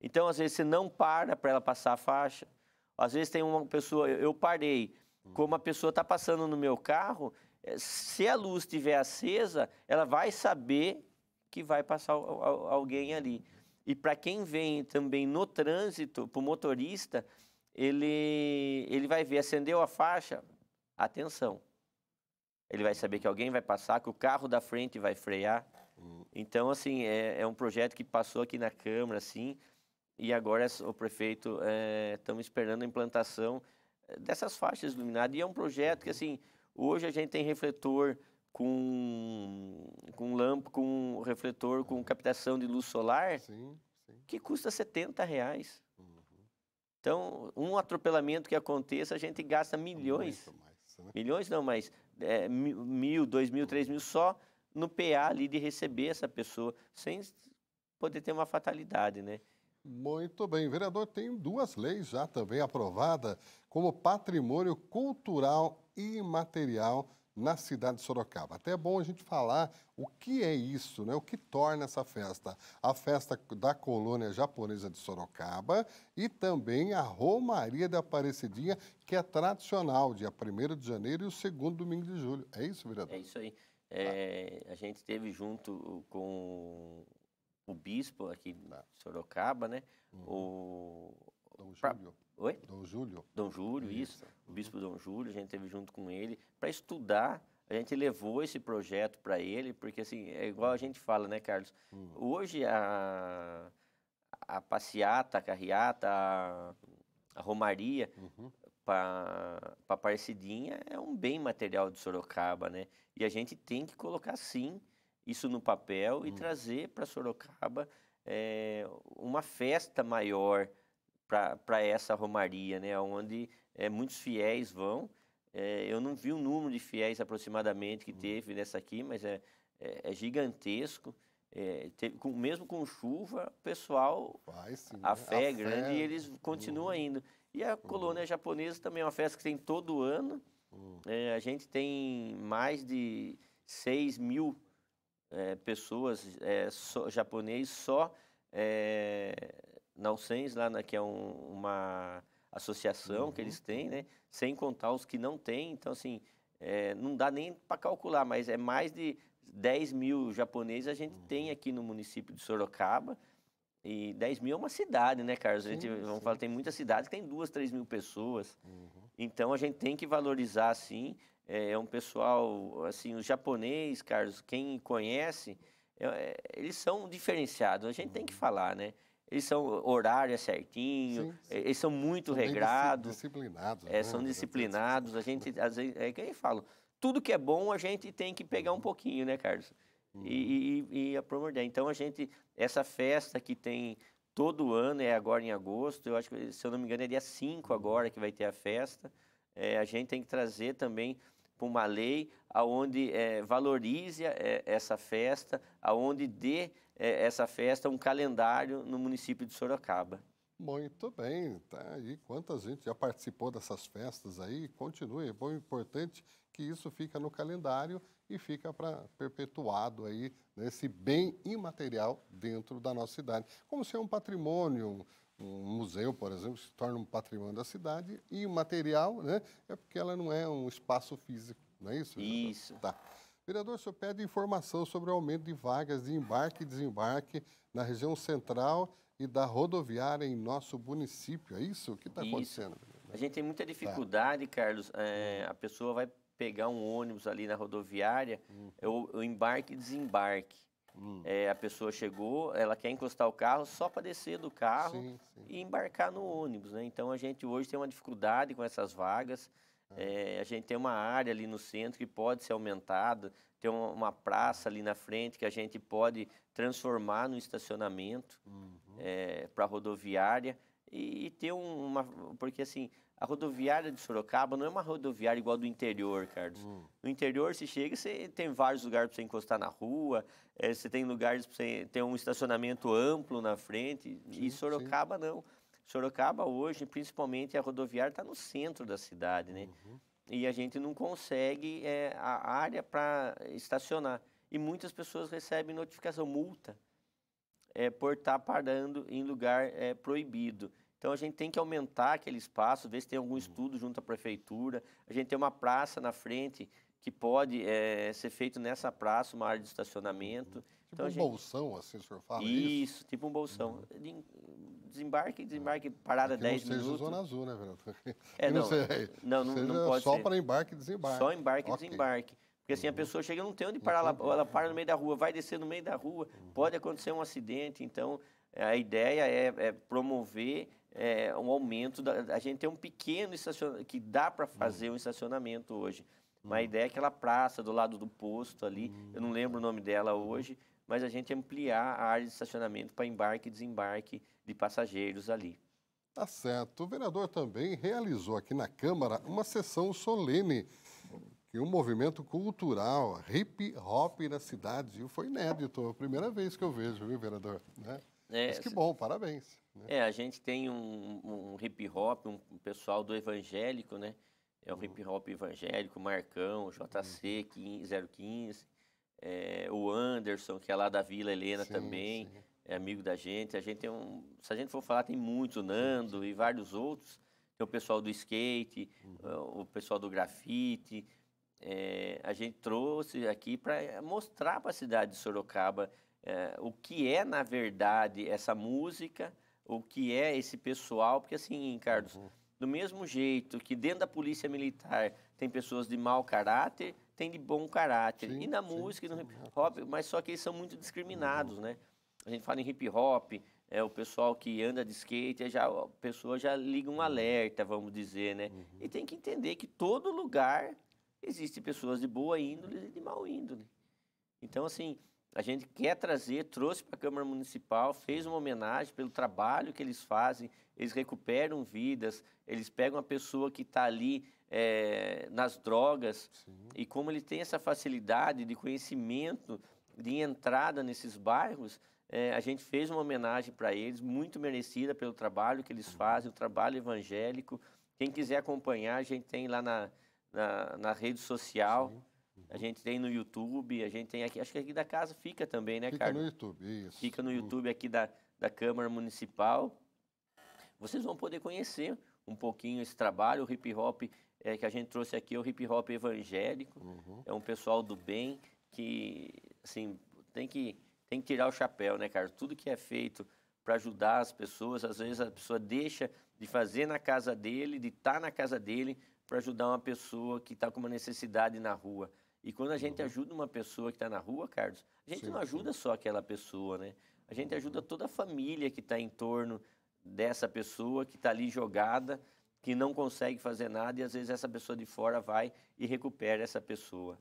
Então, às vezes, você não para para ela passar a faixa. Às vezes, tem uma pessoa, eu parei, como a pessoa está passando no meu carro, eh, se a luz estiver acesa, ela vai saber que vai passar alguém ali. E para quem vem também no trânsito, para o motorista, ele, ele vai ver, acendeu a faixa, atenção. Ele vai saber que alguém vai passar, que o carro da frente vai frear. Então, assim, é, é, um projeto que passou aqui na Câmara, assim, e agora o prefeito, estamos é, esperando a implantação eh, dessas faixas iluminadas. E é um projeto que, assim, hoje a gente tem refletor, com, com lampo, com refletor, com captação de luz solar, sim, sim. que custa 70 reais. Uhum. Então, um atropelamento que aconteça, a gente gasta milhões. Mais, né? Milhões não, mas é, mil, dois mil, três mil só no PA ali de receber essa pessoa, sem poder ter uma fatalidade, né? Muito bem, vereador, tem duas leis já também aprovadas como patrimônio cultural e imaterial na cidade de Sorocaba. Até é bom a gente falar o que é isso, né? o que torna essa festa a festa da colônia japonesa de Sorocaba e também a Romaria da Aparecidinha, que é tradicional, dia 1 de janeiro e o segundo domingo de julho. É isso, vereador? É isso aí. É, a gente teve junto com o bispo aqui de Sorocaba, né? Uhum. O Dom então, Júlio. Oi? Dom Júlio. Dom Júlio, isso. isso. O bispo Dom Júlio, a gente teve junto com ele para estudar. A gente levou esse projeto para ele, porque assim, é igual a gente fala, né, Carlos? Hum. Hoje a, a passeata, a carreata, a, a romaria uhum. para a parecidinha é um bem material de Sorocaba, né? E a gente tem que colocar, sim, isso no papel hum. e trazer para Sorocaba é, uma festa maior, para essa romaria, né? onde é, muitos fiéis vão. É, eu não vi o número de fiéis aproximadamente que uhum. teve nessa aqui, mas é, é, é gigantesco. Eh, teve, com, mesmo com chuva, o pessoal, sim, a né? fé a é grande, fé. e eles continuam uhum. indo. E a colônia uhum. japonesa também é uma festa que tem todo ano. Uhum. a gente tem mais de 6 mil pessoas só, japoneses só na lá na, né, que é um, uma associação uhum. que eles uhum. têm, né? Sem contar os que não têm. Então, assim, é, não dá nem para calcular, mas é mais de 10 mil japoneses a gente uhum. tem aqui no município de Sorocaba. E 10 mil é uma cidade, né, Carlos? Sim, a gente, vamos sim. falar, tem muitas cidades, que tem duas, três mil pessoas. Uhum. Então, a gente tem que valorizar, assim, é um pessoal, assim, os japoneses, Carlos, quem conhece, é, é, eles são diferenciados. A gente uhum. tem que uhum. falar, né? eles são horário certinhos, certinho, sim, sim. eles são muito são regrados. Disciplinados. É, né? São disciplinados. A é gente, às vezes, é que eu falo, tudo que é bom a gente tem que pegar um uhum. pouquinho, né, Carlos? E, uhum. e, e Então a gente, essa festa que tem todo ano, é agora em agosto, eu acho que, se eu não me engano, é dia 5 uhum. agora que vai ter a festa. É, a gente tem que trazer também para uma lei aonde é, valorize é, essa festa, aonde dê é, essa festa, um calendário no município de Sorocaba. Muito bem, tá aí. Quanta gente já participou dessas festas aí? Continue. É bom e importante que isso fica no calendário e fica para perpetuado aí nesse né, bem imaterial dentro da nossa cidade. Como se é um patrimônio, um museu, por exemplo, se torna um patrimônio da cidade e o material, né, é porque ela não é um espaço físico, não é isso? Isso. Tá. Vereador, o senhor pede informação sobre o aumento de vagas de embarque e desembarque na região central e da rodoviária em nosso município. É isso? O que está acontecendo? A gente tem muita tá. dificuldade, tá. Carlos. É, hum. a pessoa vai pegar um ônibus ali na rodoviária, hum. É o, o embarque e desembarque. Hum. É, a pessoa chegou, ela quer encostar o carro só para descer do carro sim, sim. e embarcar no ônibus. Né? Então a gente hoje tem uma dificuldade com essas vagas. É. é, a gente tem uma área ali no centro que pode ser aumentada, tem uma, uma praça ali na frente que a gente pode transformar no estacionamento uhum. é, para rodoviária e, e ter uma. Porque assim, a rodoviária de Sorocaba não é uma rodoviária igual do interior, Carlos. Uhum. No interior você chega, você tem vários lugares para você encostar na rua, é, você tem lugares para você ter um estacionamento amplo na frente, sim, e Sorocaba sim. não. Sorocaba hoje, principalmente a rodoviária, está no centro da cidade, né? Uhum. E a gente não consegue é, a área para estacionar. E muitas pessoas recebem notificação, multa, é, por estar tá parando em lugar é, proibido. Então a gente tem que aumentar aquele espaço, ver se tem algum uhum. estudo junto à prefeitura. A gente tem uma praça na frente que pode é, ser feito nessa praça, uma área de estacionamento. Uhum. Então, tipo então, um gente... bolsão, assim, o senhor fala? É isso, isso? tipo um bolsão. Uhum desembarque, é. desembarque parada é 10 minutos. Não seja zona azul, né, Verão? É, não, não, não, não, pode só Só para embarque e desembarque. Só embarque e okay. desembarque. Porque assim, a uhum. pessoa chega, não tem onde parar, ela, ela para no meio da rua, vai descer no meio da rua, uhum. pode acontecer um acidente. Então, é, a ideia é, é promover é, um aumento. Da, a gente tem um pequeno estacionamento, que dá para fazer uhum. um estacionamento hoje. Uma ideia é aquela praça do lado do posto ali, eu não lembro o nome dela hoje, mas a gente ampliar a área de estacionamento para embarque e desembarque de passageiros ali. Tá certo. O vereador também realizou aqui na Câmara uma sessão solene que é um movimento cultural, hip hop na cidade, foi inédito, é a primeira vez que eu vejo, viu, vereador? Né? É, Mas que bom, parabéns. Né? É, a gente tem um, um hip hop, um, pessoal do evangélico, né? É o uhum. hip hop evangélico, Marcão, JC uhum. 015, é, o Anderson, que é lá da Vila Helena sim, também, sim. é amigo da gente. A gente tem um, se a gente for falar, tem muito, Nando sim, e vários outros. Tem o pessoal do skate, uhum. o pessoal do grafite. É, a gente trouxe aqui para é, mostrar para a cidade de Sorocaba é, o que é, na verdade, essa música, o que é esse pessoal, porque assim, Carlos, uhum. do mesmo jeito que dentro da polícia militar tem pessoas de mau caráter, tem de bom caráter. Sim, e na música, sim, e no hip hop, mas só que eles são muito discriminados, uhum. né? A gente fala em hip hop, é o pessoal que anda de skate, já, a pessoa já liga um uhum. alerta, vamos dizer, né? Uhum. E tem que entender que todo lugar existe pessoas de boa índole e de mau índole. Então, assim, a gente quer trazer, trouxe para a Câmara Municipal, fez uma homenagem pelo trabalho que eles fazem, eles recuperam vidas, eles pegam a pessoa que está ali é, nas drogas Sim. e como ele tem essa facilidade de conhecimento, de entrada nesses bairros, é, a gente fez uma homenagem para eles, muito merecida pelo trabalho que eles uhum. fazem, o trabalho evangélico. Quem quiser acompanhar, a gente tem lá na, na, na rede social. Sim. A uhum. gente tem no YouTube, a gente tem aqui, acho que aqui da casa fica também, né, Carlos? Fica no YouTube, isso. Fica no uhum. YouTube aqui da, da Câmara Municipal. Vocês vão poder conhecer um pouquinho esse trabalho. O hip hop é, que a gente trouxe aqui é o hip hop evangélico. Uhum. É um pessoal do bem que, assim, tem que, tem que tirar o chapéu, né, cara? Tudo que é feito para ajudar as pessoas, às vezes a pessoa deixa de fazer na casa dele, de estar tá na casa dele, para ajudar uma pessoa que está com uma necessidade na rua. E quando a gente uhum. ajuda uma pessoa que está na rua, Carlos, a gente sim, não ajuda sim. só aquela pessoa, né? A gente uhum. ajuda toda a família que está em torno dessa pessoa que está ali jogada que não consegue fazer nada e às vezes essa pessoa de fora vai e recupera essa pessoa.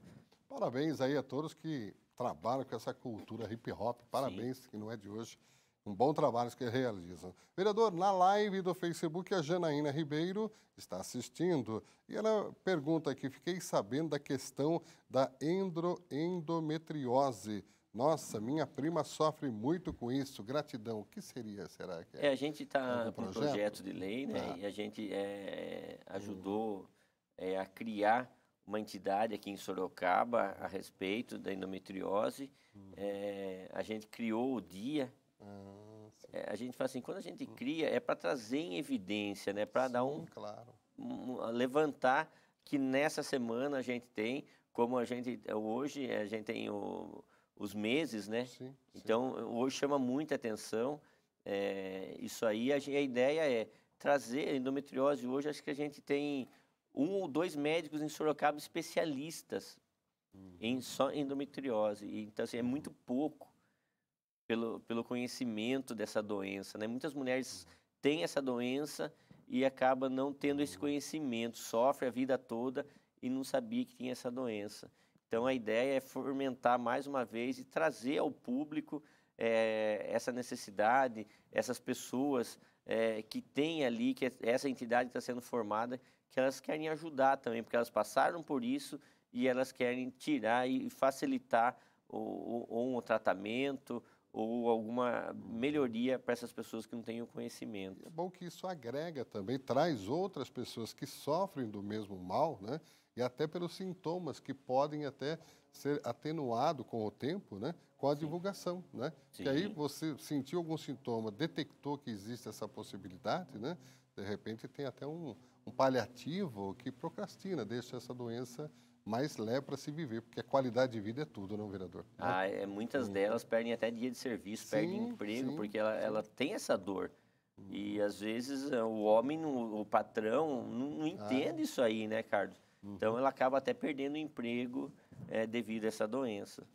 Parabéns aí a todos que trabalham com essa cultura hip hop. Parabéns, Sim. que não é de hoje. Um bom trabalho que realizam. Vereador, na live do Facebook, a Janaína Ribeiro está assistindo e ela pergunta aqui: fiquei sabendo da questão da endoendometriose. endometriose. Nossa, minha prima sofre muito com isso. Gratidão. O que seria, será que é? é a gente está com um projeto de lei, né? Ah. E a gente é, ajudou hum. é, a criar uma entidade aqui em Sorocaba a respeito da endometriose. Hum. É, a gente criou o dia. Ah, é, a gente faz assim, quando a gente cria, é para trazer em evidência, né? Para dar um, claro. um, levantar que nessa semana a gente tem, como a gente hoje a gente tem o os meses, né? Sim, então, hoje chama muita atenção. É, isso aí, a, a, ideia é trazer a endometriose. Hoje, acho que a gente tem um ou dois médicos em Sorocaba especialistas uhum. em só endometriose. Então, assim, é muito uhum. pouco pelo, pelo conhecimento dessa doença, né? Muitas mulheres têm essa doença e acaba não tendo esse uhum. conhecimento, sofre a vida toda e não sabia que tinha essa doença. Então a ideia é fomentar mais uma vez e trazer ao público é, essa necessidade, essas pessoas é, que tem ali, que essa entidade está sendo formada, que elas querem ajudar também, porque elas passaram por isso e elas querem tirar e facilitar ou, ou um tratamento ou alguma melhoria para essas pessoas que não têm o conhecimento. É bom que isso agrega também, traz outras pessoas que sofrem do mesmo mal, né? e até pelos sintomas que podem até ser atenuado com o tempo, né? Com a Sim. divulgação, né? Sim. aí você sentiu algum sintoma, detectou que existe essa possibilidade, né? De repente tem até um, um paliativo que procrastina, deixa essa doença mais leve para se viver, porque a qualidade de vida é tudo, não, vereador? Né? Ah, é, muitas sim. delas perdem até dia de serviço, sim, perdem emprego, sim, porque ela, ela tem essa dor. Hum. E às vezes eh, o homem, o patrão, não, não ah. entende ah. isso aí, né, Carlos? Uhum. Então ela acaba até perdendo o emprego é, devido a essa doença.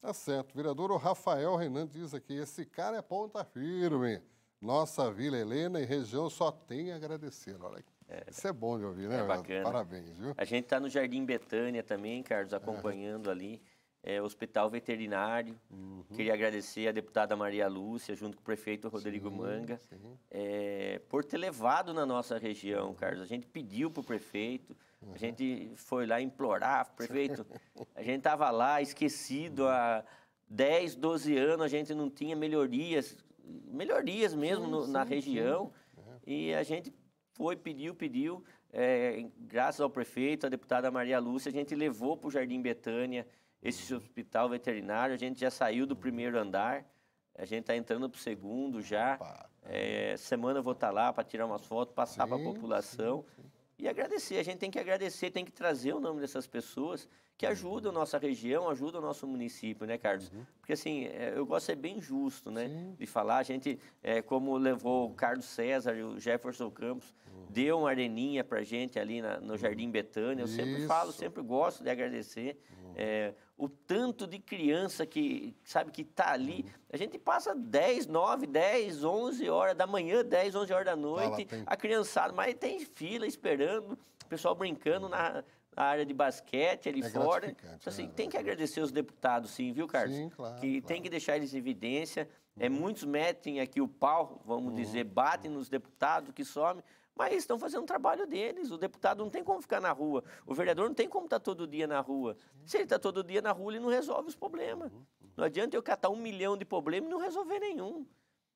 Tá certo. Vereador Rafael Renan diz aqui: esse cara é ponta firme. Nossa Vila Helena e região só tem a agradecer. Olha aqui. É, Isso é bom de ouvir, né? É bacana. Parabéns, viu? A gente está no Jardim Betânia também, Carlos, é. acompanhando é. ali é, Hospital Veterinário. Uhum. Queria agradecer a deputada Maria Lúcia, junto com o prefeito Rodrigo sim, Manga, sim. É, por ter levado na nossa região, uhum. Carlos. A gente pediu para o prefeito, uhum. a gente foi lá implorar, prefeito, a gente estava lá esquecido há 10, 12 anos, a gente não tinha melhorias, melhorias mesmo sim, no, na região. Uhum. E a gente foi, pediu, pediu. É, graças ao prefeito, a deputada Maria Lúcia, a gente levou para o Jardim Betânia esse hospital veterinário, a gente já saiu do primeiro andar, a gente está entrando para o segundo já. É, semana eu vou estar tá lá para tirar umas fotos, passar para a população. Sim, sim. E agradecer, a gente tem que agradecer, tem que trazer o nome dessas pessoas que ajudam a nossa região, ajudam o nosso município, né, Carlos? Uhum. Porque, assim, é, eu gosto de ser bem justo, né? Sim. De falar, a gente, é, como levou o Carlos César e o Jefferson Campos, uhum. deu uma areninha para gente ali na, no uhum. Jardim Betânia. Eu Isso. sempre falo, sempre gosto de agradecer. Uhum. É, o tanto de criança que, sabe, que tá ali. A gente passa 10, 9, 10, 11 horas da manhã, 10, 11 horas da noite, ah, a criançada, mas tem fila esperando, o pessoal brincando na, na, área de basquete ali é fora. Então, assim, é, tem que agradecer os deputados, sim, viu, Carlos? Sim, claro. Que claro. tem que deixar eles em evidência. É, uhum. É, muitos metem aqui o pau, vamos uhum. dizer, batem uhum. nos deputados que somem. Mas estão fazendo o trabalho deles. O deputado não tem como ficar na rua. O vereador não tem como estar tá todo dia na rua. Se ele está todo dia na rua, ele não resolve os problemas. Uhum, uhum. Não adianta eu catar um milhão de problemas e não resolver nenhum.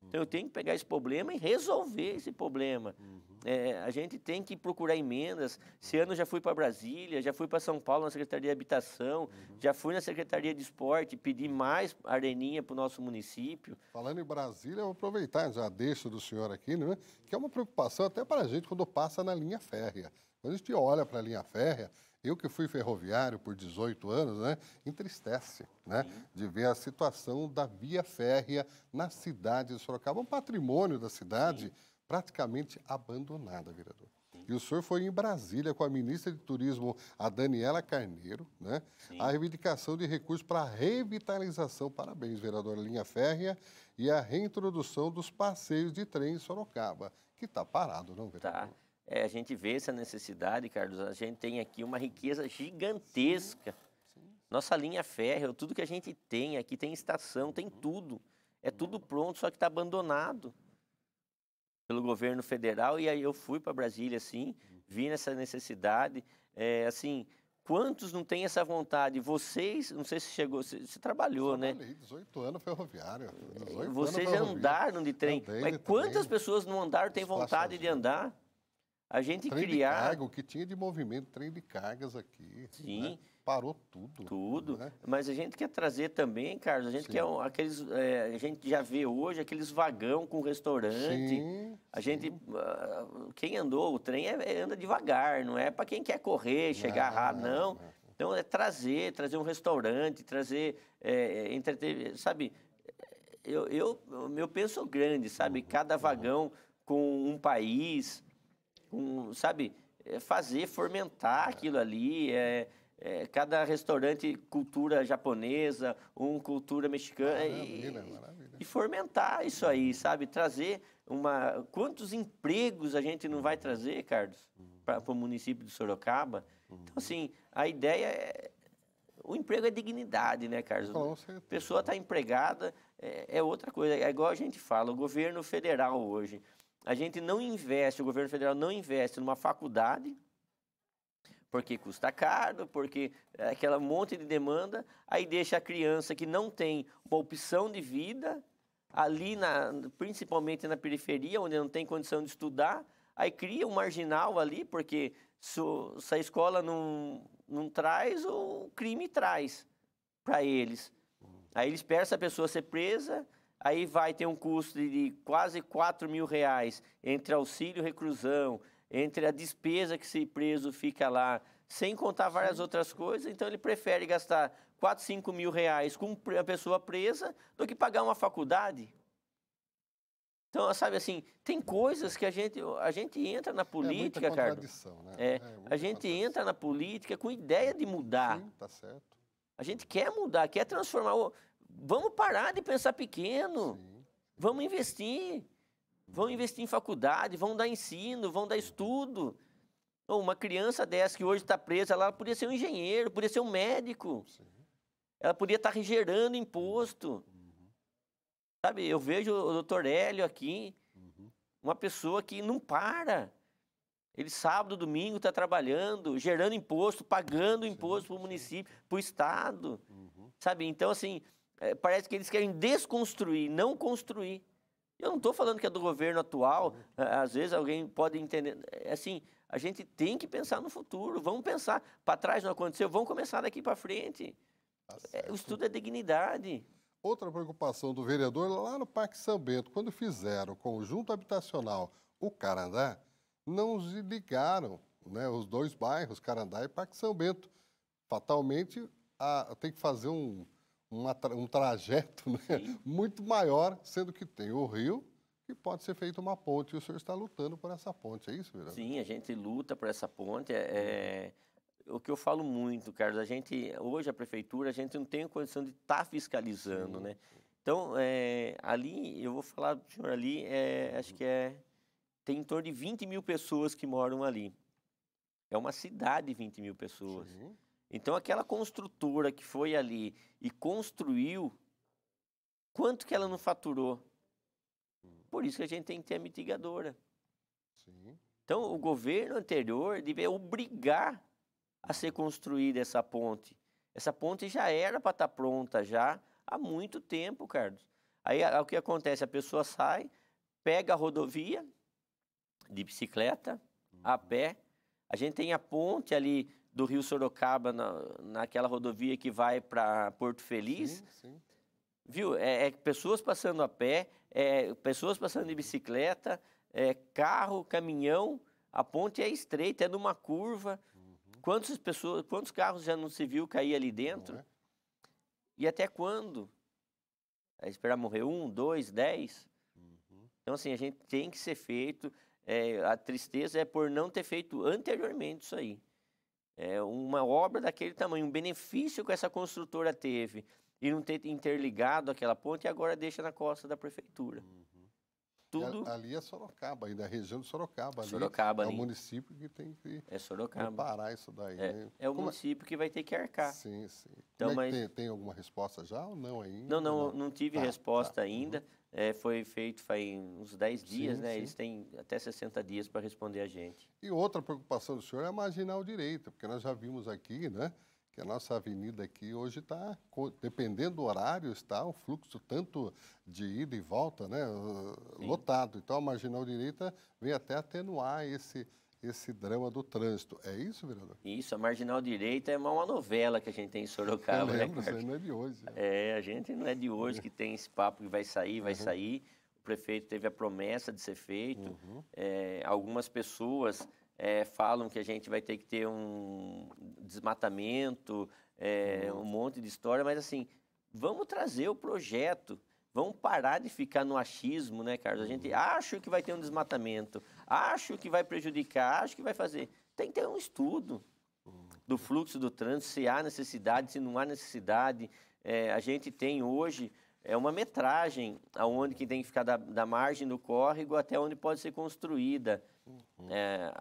Então eu tenho que pegar esse problema e resolver esse problema. Uhum. É, a gente tem que procurar emendas. Esse ano eu já fui para Brasília, já fui para São Paulo na Secretaria de Habitação, uhum. já fui na Secretaria de Esporte pedir mais areninha para o nosso município. Falando em Brasília, eu vou aproveitar, já deixo do senhor aqui, né, que é uma preocupação até para a gente quando passa na linha férrea. Quando a gente olha para a linha férrea, eu que fui ferroviário por 18 anos, né, entristece né, de ver a situação da via férrea na cidade de Sorocaba, um patrimônio da cidade Sim. praticamente abandonada, vereador. E o senhor foi em Brasília com a ministra de Turismo, a Daniela Carneiro, né? Sim. A reivindicação de recursos para a revitalização, parabéns, vereadora Linha Férrea, e a reintrodução dos passeios de trem em Sorocaba, que está parado, não, vereador? Tá é, a gente vê essa necessidade, Carlos. A gente tem aqui uma riqueza gigantesca. Sim, sim. Nossa linha férrea, tudo que a gente tem aqui, tem estação, tem uhum. tudo. É uhum. tudo pronto, só que está abandonado pelo governo federal. E aí eu fui para Brasília, assim, uhum. vi essa necessidade. É, assim, quantos não têm essa vontade? Vocês, não sei se chegou, você, você trabalhou, né? Trabalhei 18 anos ferroviário. 18 é, Vocês anos ferroviário. andaram de trem. Andei mas quantas trem. pessoas não andaram, têm vontade de andar? a gente trem criar. De carga, o que tinha de movimento, trem de cargas aqui. Sim. Né? Parou tudo. Tudo. Né? Mas a gente quer trazer também, Carlos, a gente Sim. quer aqueles. É, a gente já vê hoje aqueles vagão com restaurante. Sim, a sim. gente. Ah, quem andou, o trem é, é anda devagar, não é para quem quer correr, chegar não, rápido, não. não. Então é trazer, trazer um restaurante, trazer é, entreter, sabe? Eu, eu, meu penso grande, sabe? Uhum, Cada uhum. vagão uhum. com um país, um, sabe, é fazer, fomentar é. aquilo ali. É, é, cada restaurante cultura japonesa, um cultura mexicana. Maravilha, e, maravilha. e fomentar isso aí, sabe? Trazer uma. Quantos empregos a gente não vai trazer, Carlos, uhum. para o município de Sorocaba? Então, uhum. Então, assim, a ideia é. O emprego é dignidade, né, Carlos? Com certeza. A pessoa está empregada, é, é outra coisa. É igual a gente fala, o governo federal hoje a gente não investe, o governo federal não investe numa faculdade, porque custa caro, porque é aquela monte de demanda, aí deixa a criança que não tem uma opção de vida, ali na, principalmente na periferia, onde não tem condição de estudar, aí cria um marginal ali, porque se, se a escola não, não traz, o crime traz para eles. Aí eles esperam essa pessoa ser presa, aí vai ter um custo de quase 4 mil reais entre auxílio reclusão, entre a despesa que esse preso fica lá, sem contar várias outras coisas, então ele prefere gastar 4, 5 mil reais com a pessoa presa do que pagar uma faculdade. Então, sabe assim, tem coisas que a gente, a gente entra na é política, é cara. Né? É, é a gente entra na política com ideia de mudar. Sim, tá certo. A gente quer mudar, quer transformar vamos parar de pensar pequeno. Sim. Vamos investir. Vão investir em faculdade, vão dar ensino, vão dar estudo. Ou uma criança dessa que hoje está presa, ela podia ser um engenheiro, podia ser um médico. Sim. Ela podia estar tá gerando imposto. Uhum. Sabe, eu vejo o doutor Hélio aqui, uhum. uma pessoa que não para. Ele sábado, domingo está trabalhando, gerando imposto, pagando imposto para o município, para o estado, uhum. sabe? Então assim, é, parece que eles querem desconstruir, não construir. Eu não estou falando que é do governo atual, eh, às vezes alguém pode entender. Eh, assim, a gente tem que pensar no futuro, vamos pensar. Para trás não aconteceu, vamos começar daqui para frente. Tá é, o estudo é dignidade. Outra preocupação do vereador, lá no Parque São Bento, quando fizeram o conjunto habitacional o Carandá, não se ligaram né, os dois bairros, Carandá e Parque São Bento. Fatalmente, a, tem que fazer um, um trajeto né? muito maior, sendo que tem o rio que pode ser feita uma ponte e o senhor está lutando por essa ponte, é isso, vereador? Sim, a gente luta por essa ponte. É, é, o que eu falo muito, Carlos, a gente, hoje a prefeitura, a gente não tem condição de estar tá fiscalizando, Sim. né? Então, é, ali, eu vou falar do senhor ali, é, acho que é, tem em torno de 20 mil pessoas que moram ali. É uma cidade de 20 mil pessoas. Sim. Então aquela construtora que foi ali e construiu, quanto que ela não faturou? Hum. Por isso que a gente tem que ter a mitigadora. Sim. Então o governo anterior devia obrigar a ser construída essa ponte. Essa ponte já era para estar tá pronta já há muito tempo, Carlos. Aí o que acontece? A pessoa sai, pega a rodovia de bicicleta, uhum. a pé. A gente tem a ponte ali do Rio Sorocaba na, naquela rodovia que vai para Porto Feliz. Sim, sim. Viu? É, é, pessoas passando a pé, é, pessoas passando de bicicleta, é, carro, caminhão. A ponte é estreita, é numa curva. Uhum. Quantas pessoas, quantos carros já não se viu cair ali dentro? É? E até quando? É esperar morrer um, dois, dez? Uhum. Então, assim, a gente tem que ser feito. É, a tristeza é por não ter feito anteriormente isso aí é, uma obra daquele tamanho, um benefício que essa construtora teve e não ter interligado aquela ponte e agora deixa na costa da prefeitura. Uhum. Tudo... A, ali é Sorocaba, ainda a região de Sorocaba. Ali Sorocaba é o município que tem que é Sorocaba. parar isso daí. É, né? é o Como é município é? que vai ter que arcar. Sim, sim. Então, é mas... Tem, tem, alguma resposta já ou não ainda? Não, não, não, não tive tá, tá. resposta tá. ainda. Uhum. É, foi feito faz uns 10 dias, sim, né? Sim. Eles têm até 60 dias para responder a gente. E outra preocupação do senhor é a marginal direita, porque nós já vimos aqui, né? Que a nossa avenida aqui hoje está, dependendo do horário, está o fluxo tanto de ida e volta, né? Sim. Lotado. Então a marginal direita vem até atenuar esse, esse drama do trânsito. É isso, vereador? Isso, a marginal direita é uma novela que a gente tem em Sorocaba. Eu né, lembro, né, isso não é de hoje. É. é. a gente não é de hoje que tem esse papo que vai sair, vai uhum. sair. O prefeito teve a promessa de ser feito. Uhum. É, algumas pessoas é, falam que a gente vai ter que ter um desmatamento, é, uhum. um monte de história, mas assim, vamos trazer o projeto. Vamos parar de ficar no achismo, né, Carlos? A gente uhum. acha que vai ter um desmatamento acho que vai prejudicar, acho que vai fazer. Tem que ter um estudo do fluxo do trânsito, se há necessidade, se não há necessidade. É, a gente tem hoje é uma metragem aonde que tem que ficar da, da margem do córrego até onde pode ser construída. Uhum. É,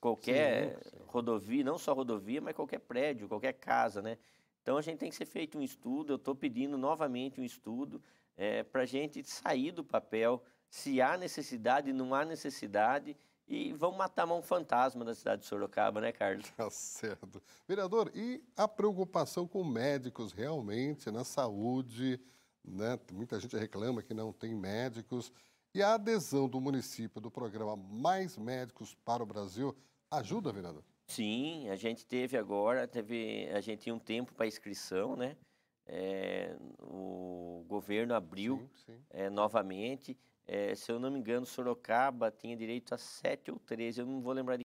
qualquer sim, sim. rodovia, não só rodovia, mas qualquer prédio, qualquer casa, né? Então a gente tem que ser feito um estudo, eu estou pedindo novamente um estudo é, para a gente sair do papel, se há necessidade, não há necessidade. E vão matar mão fantasma da cidade de Sorocaba, né, Carlos? Tá certo. Vereador, e a preocupação com médicos realmente na saúde, né? Muita gente reclama que não tem médicos. E a adesão do município do programa Mais Médicos para o Brasil ajuda, vereador? Sim, a gente teve agora, teve, a gente tinha um tempo para inscrição, né? É, o governo abriu sim, sim. É, novamente. É, se eu não me engano, Sorocaba tinha direito a 7 ou 13, eu não vou lembrar de